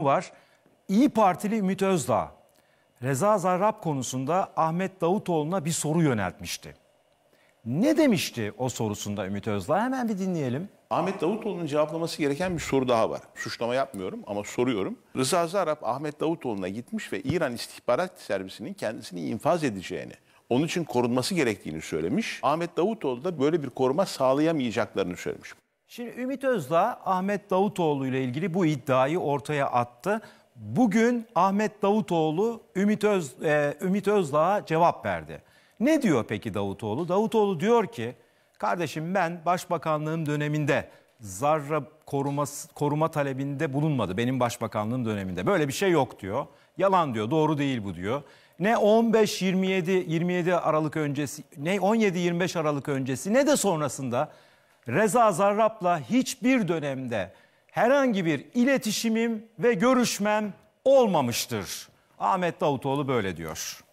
var. İyi Partili Ümit Özdağ, Reza Zarrab konusunda Ahmet Davutoğlu'na bir soru yöneltmişti. Ne demişti o sorusunda Ümit Özdağ? Hemen bir dinleyelim. Ahmet Davutoğlu'nun cevaplaması gereken bir soru daha var. Suçlama yapmıyorum ama soruyorum. Rıza Zarrab Ahmet Davutoğlu'na gitmiş ve İran İstihbarat Servisi'nin kendisini infaz edeceğini, onun için korunması gerektiğini söylemiş. Ahmet Davutoğlu da böyle bir koruma sağlayamayacaklarını söylemiş. Şimdi Ümit Özdağ Ahmet Davutoğlu ile ilgili bu iddiayı ortaya attı. Bugün Ahmet Davutoğlu Ümit, Öz, e, Ümit Özdağ'a cevap verdi. Ne diyor peki Davutoğlu? Davutoğlu diyor ki kardeşim ben başbakanlığım döneminde zarra koruması, koruma talebinde bulunmadı. Benim başbakanlığım döneminde böyle bir şey yok diyor. Yalan diyor doğru değil bu diyor. Ne 15 27 27 Aralık öncesi ne 17 25 Aralık öncesi ne de sonrasında Reza Zarrab'la hiçbir dönemde herhangi bir iletişimim ve görüşmem olmamıştır. Ahmet Davutoğlu böyle diyor.